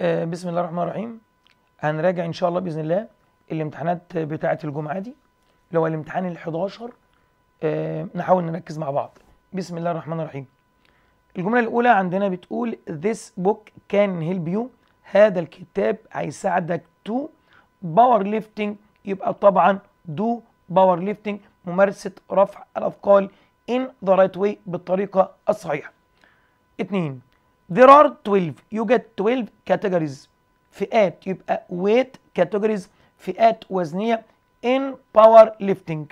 آه، بسم الله الرحمن الرحيم هنراجع ان شاء الله باذن الله الامتحانات بتاعه الجمعه دي اللي هو الامتحان ال11 آه، نحاول نركز مع بعض بسم الله الرحمن الرحيم الجمله الاولى عندنا بتقول this book can help you هذا الكتاب هيساعدك تو باور ليفتنج يبقى طبعا دو باور ليفتنج ممارسه رفع الاثقال in the right way بالطريقه الصحيحه اتنين there are 12 you get 12 categories فئات يبقى weight categories فئات وزنيه in power lifting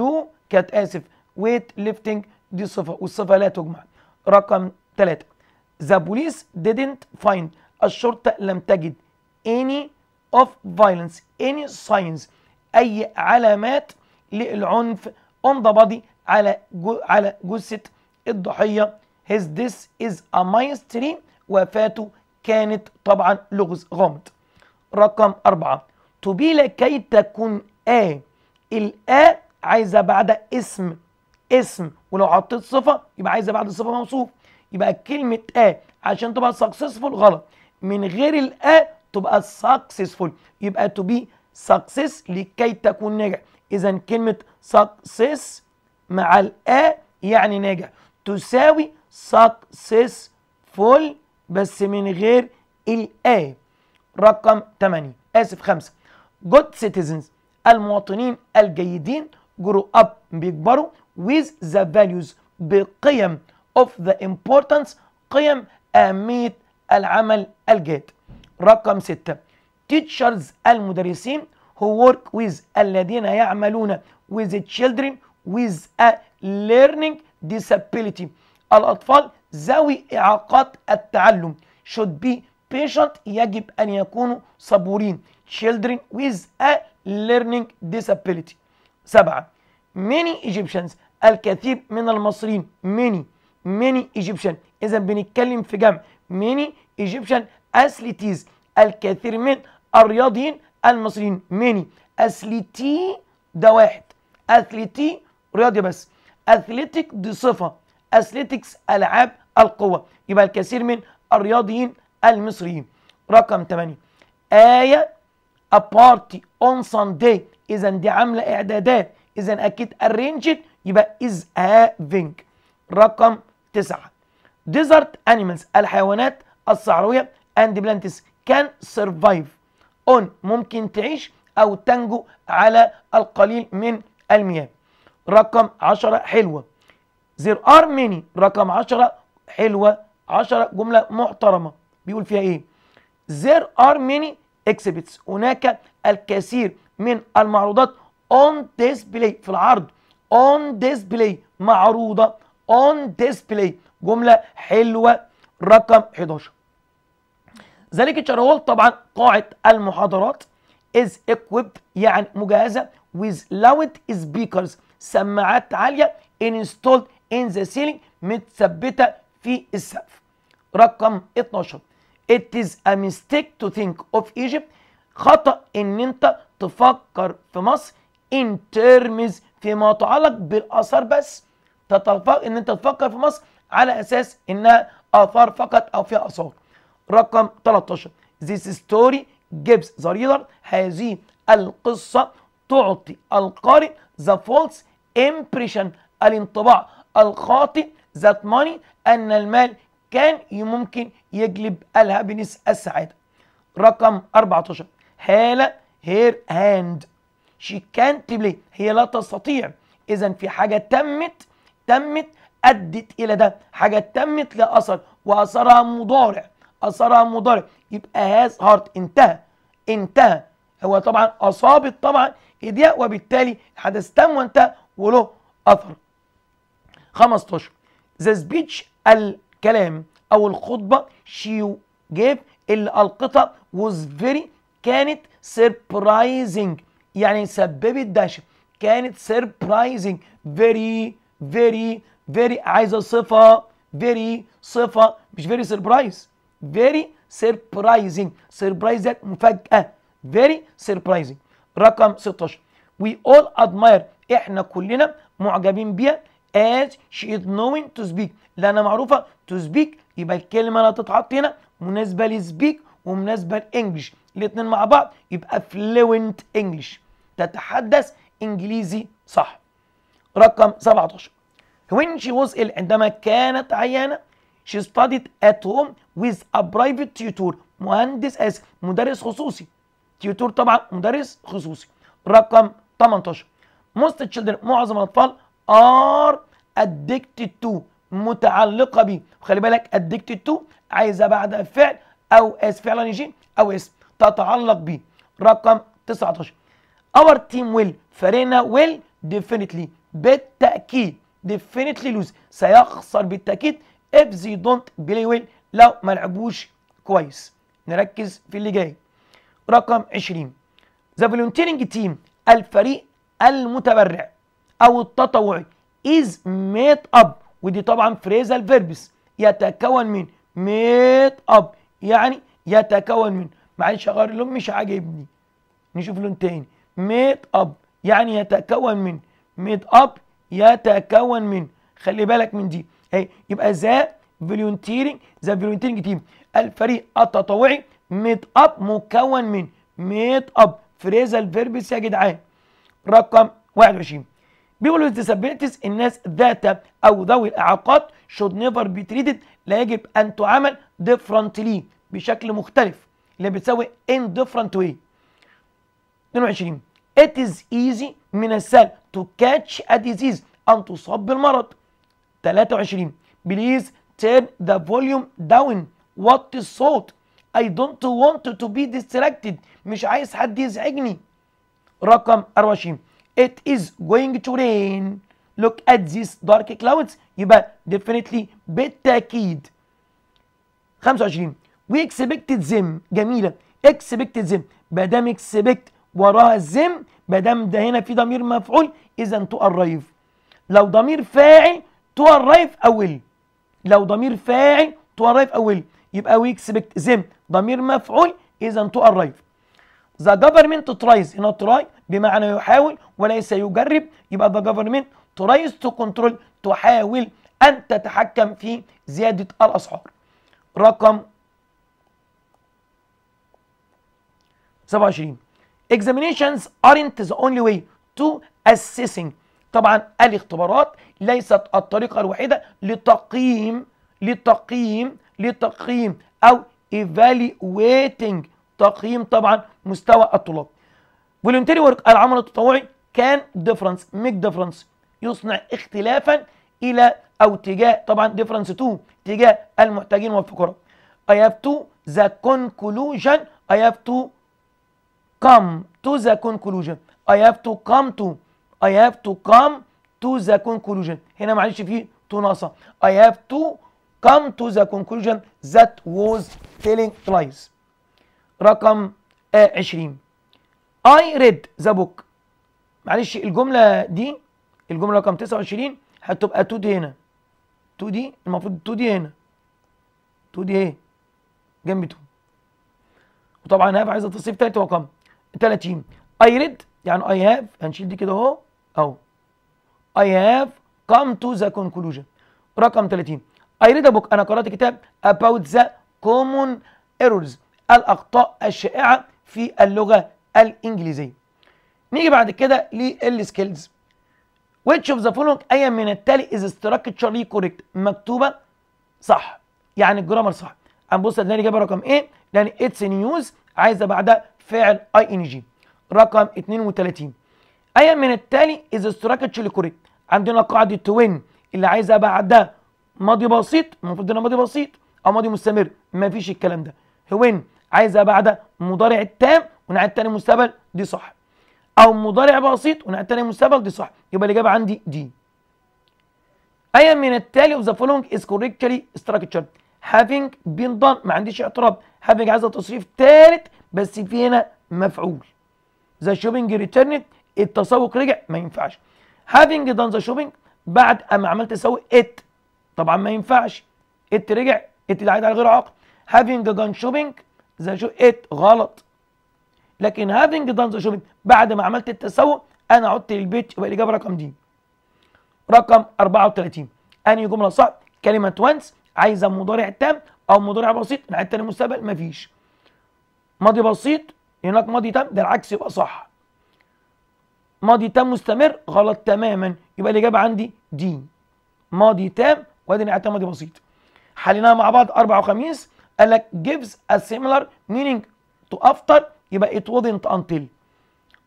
do كانت اسف weight lifting دي صفه والصفه لا تجمع رقم 3 the police didn't find الشرطه لم تجد any of violence any signs اي علامات للعنف on the body على جثه الضحيه his death is a mystery وفاته كانت طبعا لغز غامض رقم أربعة to be لكي تكون آ الآ عايزة بعد اسم اسم ولو حطيت صفة يبقى عايزة بعد صفة موصوف يبقى كلمة A عشان تبقى successful غلط من غير الآ تبقى successful يبقى to be success لكي تكون ناجح إذا كلمة success مع الآ يعني ناجح تساوي successful بس من غير الآ رقم 8 آسف 5 good citizens المواطنين الجيدين grow up بيكبروا with the values بقيم of the importance قيم أهمية العمل الجاد رقم 6 teachers المدرسين who work with الذين يعملون with the children with a learning disability الأطفال ذوي إعاقات التعلم should be patient يجب أن يكونوا صبورين children with a learning disability سبعة many Egyptians الكثير من المصريين many many Egyptian إذا بنتكلم في جمع many Egyptian athletes الكثير من الرياضيين المصريين many athletي ده واحد athletي رياضي بس athletic دي صفة اثليتكس العاب القوه يبقى الكثير من الرياضيين المصريين رقم 8 ايه a party on Sunday اذا دي عامله اعدادات اذا اكيد arranged يبقى is having رقم 9 desert animals الحيوانات الصحراويه and plants can survive on ممكن تعيش او تنجو على القليل من المياه رقم 10 حلوه there are many رقم 10 حلوة 10 جملة محترمة بيقول فيها ايه there are many exhibits هناك الكثير من المعروضات on display في العرض on display معروضة on display جملة حلوة رقم 11 ذلك تشارول طبعا قاعة المحاضرات is equipped يعني مجهزة with loud speakers سماعات عالية installed ان ذا سيلينج متثبته في السقف رقم 12 it is a mistake to think of Egypt خطأ ان انت تفكر في مصر in terms فيما يتعلق بالاثار بس تتفق ان انت تفكر في مصر على اساس انها اثار فقط او فيها اثار رقم 13 this story gives the reader هذه القصه تعطي القارئ the false impression الانطباع الخاطئ ذات ماني أن المال كان ممكن يجلب الهابينس السعادة رقم 14 هالة هير هاند شي كانت بلاي هي لا تستطيع إذا في حاجة تمت تمت أدت إلى ده حاجة تمت لأثر وأثرها مضارع أثرها مضارع يبقى هاز هارت انتهى انتهى هو طبعا أصابت طبعا إيديها وبالتالي الحدث تم وانتهى وله أثر 15 ذا سبيتش الكلام او الخطبه شي جيف اللي القطها was very كانت surprising يعني سببت دهشه كانت surprising very very very عايزه صفه very صفه مش very surprise very surprising surprise ذات مفاجاه very surprising رقم 16 we all admire احنا كلنا معجبين بيها as she is knowing to speak لأن معروفة to speak يبقى الكلمة اللي هتتحط هنا مناسبة لسبيك ومناسبة لإنجلش الاتنين مع بعض يبقى fluent English تتحدث إنجليزي صح رقم 17 when she was ill عندما كانت عيانة she studied at home with a private tutor مهندس آسف مدرس خصوصي tutor طبعا مدرس خصوصي رقم 18 most children معظم الأطفال ار addicted to متعلقه بيه خلي بالك addicted to عايزه بعد فعل او اس فعلا يجي او اسم تتعلق بيه رقم 19 اور تيم ويل فريقنا ويل ديفينتلي بالتاكيد ديفينتلي لوز سيخسر بالتاكيد if they don't play well لو ما لعبوش كويس نركز في اللي جاي رقم 20 ذا فولنتيرنج تيم الفريق المتبرع أو التطوعي is made up ودي طبعا phrasal verbs يتكون من made up يعني يتكون من معلش أغير اللون مش عاجبني نشوف لون تاني made up يعني يتكون من made up يتكون من خلي بالك من دي اهي يبقى ذا فولونتيرنج ذا فولونتيرنج تيم الفريق التطوعي ميد اب مكون من ميد اب فريزال فيربس يا جدعان رقم 21 People with disabilities الناس ذات أو ذوي الإعاقات should never be treated لا يجب أن تعامل differently بشكل مختلف اللي بتساوي in different way 22 It is easy من السهل to catch a disease أن تصاب بالمرض 23 Please turn the volume down what is salt? I don't want to be distracted مش عايز حد يزعجني رقم 24 it is going to rain look at these dark clouds يبقى definitely بالتأكيد 25 we expected them جميلة expected them مادام expect وراها them مادام ده هنا في ضمير مفعول إذا to arrive لو ضمير فاعل to arrive أو will لو ضمير فاعل to arrive أو will يبقى we expect them ضمير مفعول إذا to arrive the government tries هنا try بمعنى يحاول وليس يجرب يبقى ذا جفرمنت ترايز تو كنترول تحاول أن تتحكم في زيادة الأسعار رقم 27 examinations aren't the only way to assessing طبعا الاختبارات ليست الطريقة الوحيدة لتقييم لتقييم لتقييم أو evaluating تقييم طبعا مستوى الطلاب فولنتري ورك العمل التطوعي كان ديفرنس ميك ديفرنس يصنع اختلافا الى او تجاه طبعا ديفرنس تو تجاه المحتاجين والفقراء I have to the conclusion I have to come to the conclusion I have to come to I have to come to the conclusion هنا معلش في تو ناقصه I have to come to the conclusion that was telling lies رقم 20 I read the book معلش الجمله دي الجمله رقم 29 هتبقى 2 دي هنا 2 دي المفروض 2 دي هنا 2 دي ايه جنب 2 وطبعا انا عايز اتصيف تلات رقم 30 I read يعني I have هنشيل دي كده اهو اهو I have come to the conclusion رقم 30 I read a book انا قرات كتاب about the common errors الاخطاء الشائعه في اللغه الانجليزيه نيجي بعد كده للسكيلز which of the following اي من التالي is structurally correct مكتوبه صح يعني الجرامر صح هنبص هتلاقي الاجابه رقم ايه لان اتس نيوز عايزه بعدها فعل اي ان جي رقم 32 اي من التالي is structurally correct عندنا قاعده توين اللي عايزه بعدها ماضي بسيط المفروض انها ماضي بسيط او ماضي مستمر مفيش الكلام ده وين عايزه بعدها مضارع التام ونعيد تاني مستقبل دي صح او مضارع بسيط ونقل مستقبل دي صح يبقى الاجابه عندي دي اي من التالي اوف ذا فولوينج از كوريكتلي ستراكتشر هافينج بينضم ما عنديش اعتراض هافينج عايزه تصريف ثالث بس في هنا مفعول ذا شوبينج ريتيرنت التسوق رجع ما ينفعش هافينج دان ذا شوبينج بعد اما عملت تسوق ات طبعا ما ينفعش ات رجع ات ده عايد على غير عقد هافينج جان شوبينج ذا شو ات غلط لكن هافينج دان ذا شوبينج بعد ما عملت التسوق انا عدت للبيت يبقى الاجابه رقم دي رقم 34 انهي جمله صح كلمه وانس عايزه مضارع تام او مضارع بسيط نعد تاني المستقبل مفيش ماضي بسيط هناك ماضي تام ده العكس يبقى صح ماضي تام مستمر غلط تماما يبقى الاجابه عندي دي ماضي تام وادي نعتها ماضي بسيط حليناها مع بعض اربع وخميس قال لك gives a similar meaning to after يبقى it wouldn't until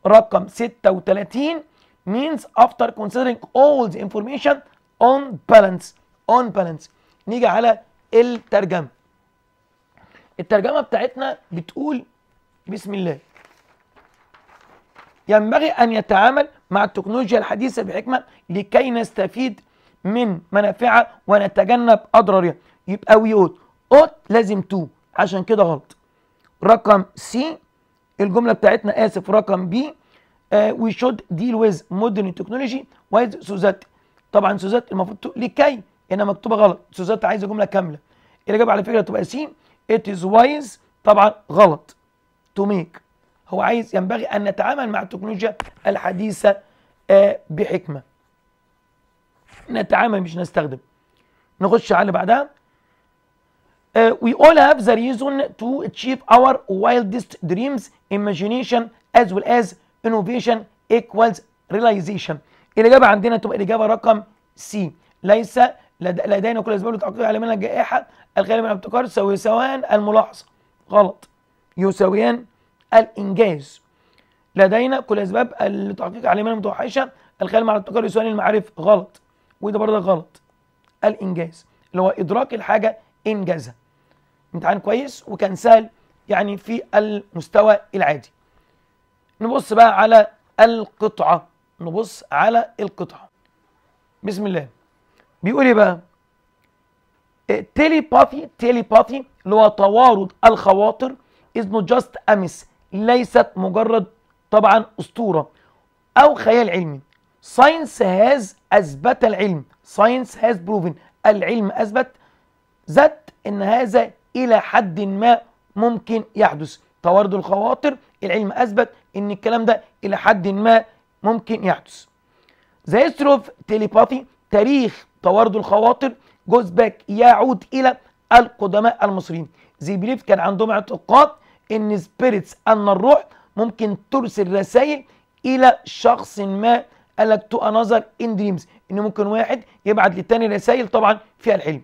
رقم 36 means after considering all the information on balance on balance نيجي على الترجمه الترجمه بتاعتنا بتقول بسم الله ينبغي ان يتعامل مع التكنولوجيا الحديثه بحكمه لكي نستفيد من منافعها ونتجنب اضرارها يبقى ويوت اوت لازم تو عشان كده غلط رقم سي الجمله بتاعتنا اسف رقم بي وي شود ديل ويز مودرن تكنولوجي وايز سوزات طبعا سوزات المفروض لكي هنا مكتوبه غلط سوزات عايزه جمله كامله الاجابه على فكره تبقى سي ات از وايز طبعا غلط تو ميك هو عايز ينبغي ان نتعامل مع التكنولوجيا الحديثه uh, بحكمه نتعامل مش نستخدم نخش على اللي بعدها Uh, we all have the reason to achieve our wildest dreams, imagination as well as innovation equals realization. الإجابة عندنا تبقى الإجابة رقم سي ليس لدينا كل أسباب لتحقيق على الجائحة الخالية من الابتكار سواء الملاحظة غلط يساويان الإنجاز لدينا كل أسباب لتحقيق على المتوحشة الخالية من الابتكار يساويان المعارف غلط وده برضه غلط الإنجاز اللي هو إدراك الحاجة إنجازها امتحان كويس وكان سهل يعني في المستوى العادي نبص بقى على القطعة نبص على القطعة بسم الله بيقول ايه بقى تيليباثي إيه، تيليباثي اللي هو توارد الخواطر is not just a ليست مجرد طبعا اسطوره او خيال علمي ساينس هاز اثبت العلم ساينس هاز بروفن العلم اثبت ذات ان هذا إلى حد ما ممكن يحدث توارد الخواطر العلم أثبت إن الكلام ده إلى حد ما ممكن يحدث ذا هيستوري تيليباثي تاريخ توارد الخواطر جوز باك يعود إلى القدماء المصريين زي بليف كان عندهم اعتقاد إن سبيريتس أن الروح ممكن ترسل رسائل إلى شخص ما قال لك تو انذر ان دريمز ان ممكن واحد يبعت للتاني رسائل طبعا فيها الحلم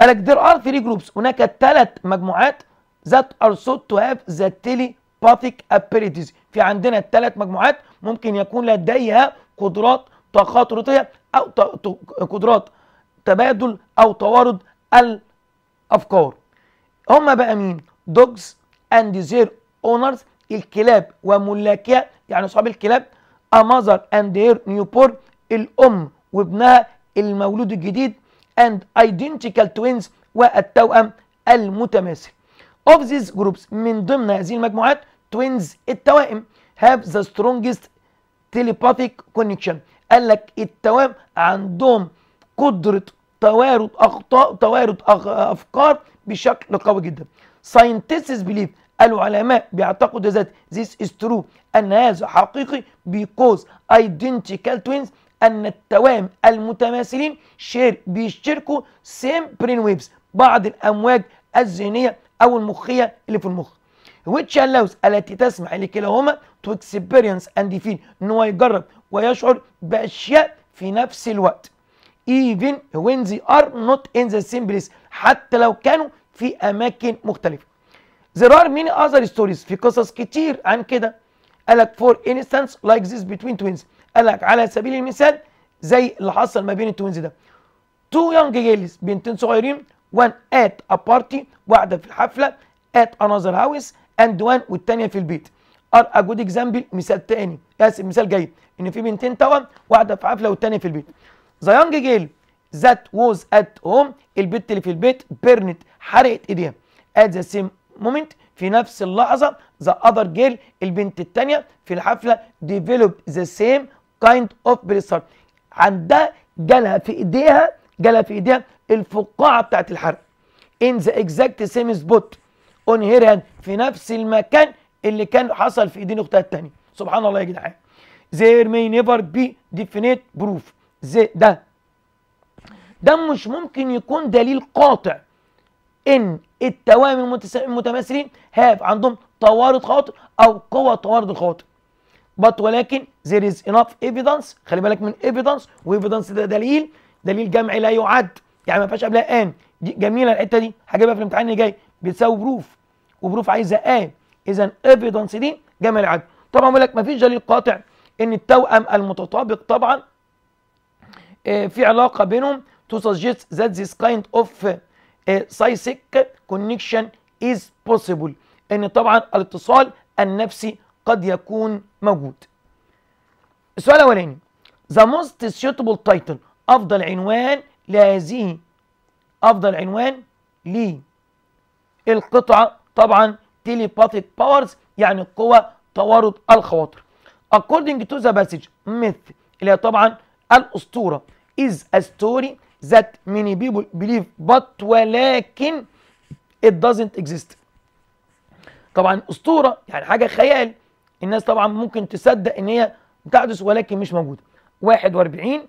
قال لك there are three groups هناك ثلاث مجموعات that are thought to have the telepathic abilities في عندنا ثلاث مجموعات ممكن يكون لديها قدرات تخاطرطيه أو قدرات تبادل أو توارد الأفكار هما بقى مين؟ dogs and their owners الكلاب وملاكها يعني أصحاب الكلاب a mother and their newborn الأم وابنها المولود الجديد and identical twins والتوأم المتماثل of these groups من ضمن هذه المجموعات twins التوائم have the strongest telepathic connection قال لك التوائم عندهم قدرة توارد أخطاء توارد أفكار بشكل قوي جدا scientists believe العلماء بيعتقدوا ذات this is true أن هذا حقيقي because identical twins أن التوائم المتماثلين شير بيشتركوا سيم برين ويفز بعض الأمواج الذهنية أو المخية اللي في المخ which allows التي تسمح لكلاهما to experience and feel ان هو يجرب ويشعر باشياء في نفس الوقت even when they are not in the same place حتى لو كانوا في اماكن مختلفه there are many other stories في قصص كتير عن كده قالك for instance like this between twins قال لك على سبيل المثال زي اللي حصل ما بين التوينز ده تو يونج جيلز بنتين صغيرين وان ات ا بارتي واحده في الحفله ات انذر هاوس اند وان والثانيه في البيت ار ا جود اكزامبل مثال تاني اسف مثال جيد ان في بنتين توأم واحده في حفله والثانيه في البيت ذا يونج جيل ذات ووز ات هوم البت اللي في البيت بيرنت حرقت ايديها ات ذا سيم مومنت في نفس اللحظه ذا اذر جيل البنت الثانيه في الحفله ديفلوب ذا سيم كايند اوف بريسر عندها جالها في ايديها جالها في ايديها الفقاعه بتاعه الحرق ان ذا اكزاكت سيم سبوت اون هير هاند في نفس المكان اللي كان حصل في ايدين اختها الثانيه سبحان الله يا جدعان there may never be definite proof زي ده ده مش ممكن يكون دليل قاطع ان التوائم المتماثلين هاف عندهم توارد خواطر او قوى توارد الخواطر بط ولكن there is enough evidence خلي بالك من evidence وايفيدنس ده دليل دليل جمعي لا يعد يعني ما فيهاش قبلها ان دي جميله الحته دي هجيبها في الامتحان اللي جاي بتساوي بروف وبروف عايزه ان اذا ايفيدنس دي جمع العد طبعا بقول لك ما فيش دليل قاطع ان التوأم المتطابق طبعا آه، في علاقه بينهم to suggest that this kind of آه، psychic connection is possible ان طبعا الاتصال النفسي قد يكون موجود السؤال الاولاني ذا موست سيوتبل تايتل افضل عنوان لهذه افضل عنوان لي القطعه طبعا telepathic باورز يعني قوى توارد الخواطر according to the passage myth اللي هي طبعا الاسطوره is a story that many people believe but ولكن it doesn't exist طبعا اسطوره يعني حاجه خيال الناس طبعا ممكن تصدق ان هي بتحدث ولكن مش موجوده 41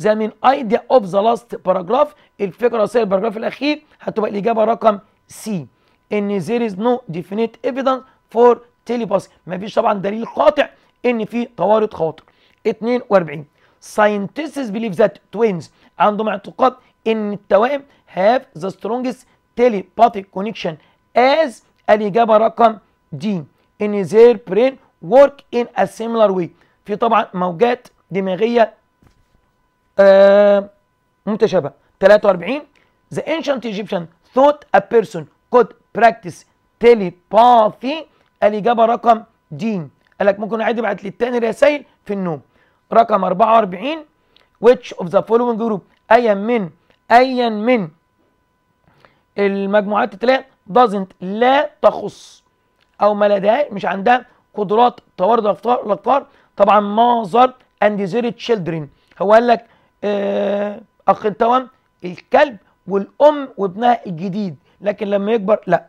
ذا مين ايديا اوف ذا لاست باراجراف الفكره الرئيسيه الباراجراف الاخير هتبقى الاجابه رقم سي ان there is no definite evidence for telepathy مفيش طبعا دليل قاطع ان في توارد خواطر 42 ساينتستس بيليف ذات توينز عندهم اعتقاد ان التوائم هاف ذا سترونجست تيليباثيك كونكشن از الاجابه رقم دي ان زير برين ورك ان ا سيميلر واي في طبعا موجات دماغيه آه، متشابهه 43 ذا انشنت ايجيبشن ثوت ا بيرسون كود براكتس تيليباثي الاجابه رقم دين قال لك ممكن عادي بعت للتاني رسائل في النوم رقم 44 which of the following group ايا من ايا من المجموعات التلات doesn't لا تخص او ما لديها مش عندها قدرات توارد الافكار طبعا ماذر اند زير تشيلدرن هو قال لك آه، اخ التوام الكلب والام وابنها الجديد لكن لما يكبر لا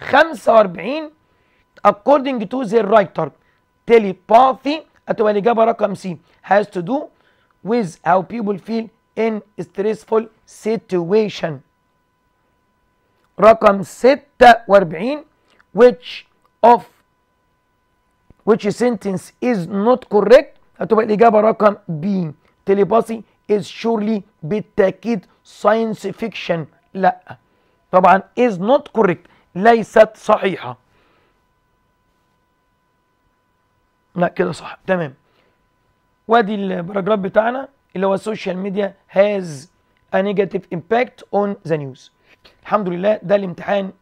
45 according to the writer telepathy هتبقى الاجابه رقم سي has to do with how people feel in stressful situation رقم 46 which of which sentence is not correct هتبقى الإجابة رقم B telepathy is surely بالتأكيد science fiction لا طبعا is not correct ليست صحيحة لا كده صح تمام وادي الباراجراف بتاعنا اللي هو السوشيال ميديا هاز a negative impact on the news الحمد لله ده الامتحان